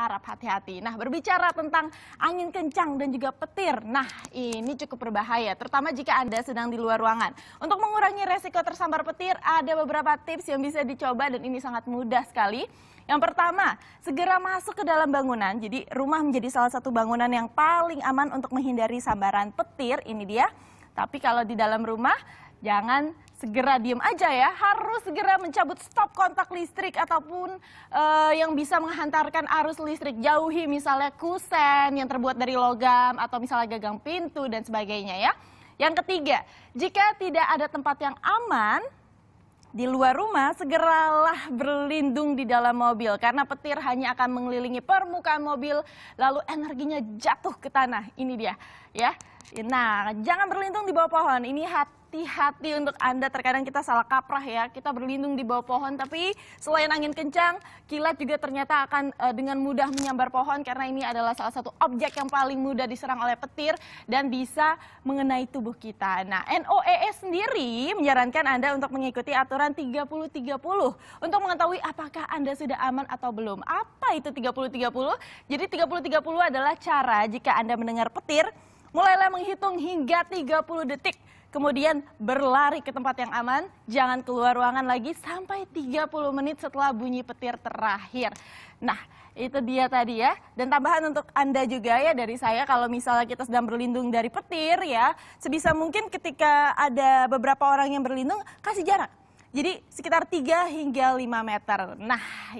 harap hati-hati. Nah, berbicara tentang angin kencang dan juga petir. Nah, ini cukup berbahaya, terutama jika Anda sedang di luar ruangan. Untuk mengurangi resiko tersambar petir, ada beberapa tips yang bisa dicoba dan ini sangat mudah sekali. Yang pertama, segera masuk ke dalam bangunan. Jadi, rumah menjadi salah satu bangunan yang paling aman untuk menghindari sambaran petir. Ini dia. Tapi kalau di dalam rumah, jangan segera diem aja ya, harus segera mencabut stop kontak listrik ataupun uh, yang bisa menghantarkan arus listrik. Jauhi misalnya kusen yang terbuat dari logam atau misalnya gagang pintu dan sebagainya ya. Yang ketiga, jika tidak ada tempat yang aman di luar rumah, segeralah berlindung di dalam mobil karena petir hanya akan mengelilingi permukaan mobil lalu energinya jatuh ke tanah. Ini dia ya. Nah, jangan berlindung di bawah pohon. Ini hati hati-hati untuk Anda. Terkadang kita salah kaprah ya, kita berlindung di bawah pohon. Tapi selain angin kencang, kilat juga ternyata akan uh, dengan mudah menyambar pohon karena ini adalah salah satu objek yang paling mudah diserang oleh petir dan bisa mengenai tubuh kita. Nah, NOEE e sendiri menyarankan Anda untuk mengikuti aturan 30-30 untuk mengetahui apakah Anda sudah aman atau belum. Apa itu 30-30? Jadi 30-30 adalah cara jika Anda mendengar petir, Mulailah menghitung hingga 30 detik. Kemudian berlari ke tempat yang aman, jangan keluar ruangan lagi sampai 30 menit setelah bunyi petir terakhir. Nah, itu dia tadi ya. Dan tambahan untuk Anda juga ya dari saya kalau misalnya kita sedang berlindung dari petir ya, sebisa mungkin ketika ada beberapa orang yang berlindung, kasih jarak. Jadi sekitar 3 hingga 5 meter. Nah,